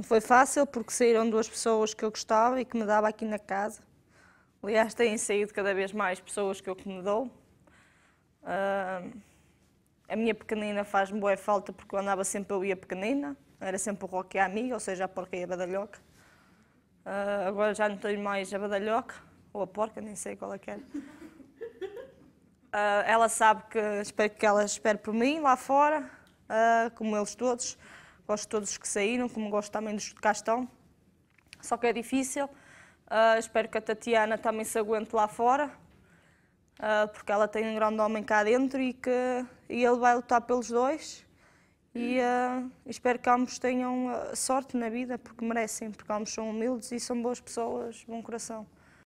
Não foi fácil porque saíram duas pessoas que eu gostava e que me dava aqui na casa. Aliás, têm saído cada vez mais pessoas que eu que me dou. Uh, a minha pequenina faz-me boa falta porque eu andava sempre eu ia pequenina. Era sempre o Roque a amiga, ou seja, a porca e a badalhoca. Uh, agora já não tenho mais a badalhoca, ou a porca, nem sei qual é que era. É. Uh, ela sabe que espero que ela espere por mim lá fora, ah, como eles todos. Gosto de todos os que saíram, como gosto também dos de Castão. Só que é difícil. Uh, espero que a Tatiana também se aguente lá fora, uh, porque ela tem um grande homem cá dentro e que e ele vai lutar pelos dois. E uh, espero que ambos tenham sorte na vida, porque merecem, porque ambos são humildes e são boas pessoas, bom coração.